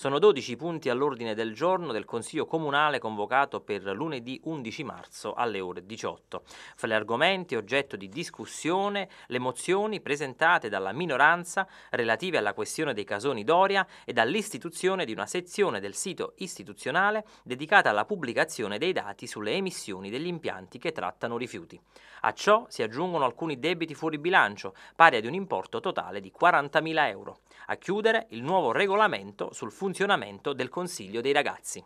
Sono 12 punti all'ordine del giorno del Consiglio Comunale convocato per lunedì 11 marzo alle ore 18. Fra gli argomenti oggetto di discussione le mozioni presentate dalla minoranza relative alla questione dei casoni Doria e dall'istituzione di una sezione del sito istituzionale dedicata alla pubblicazione dei dati sulle emissioni degli impianti che trattano rifiuti. A ciò si aggiungono alcuni debiti fuori bilancio, pari ad un importo totale di 40.000 euro. A chiudere il nuovo regolamento sul funzionamento del Consiglio dei ragazzi.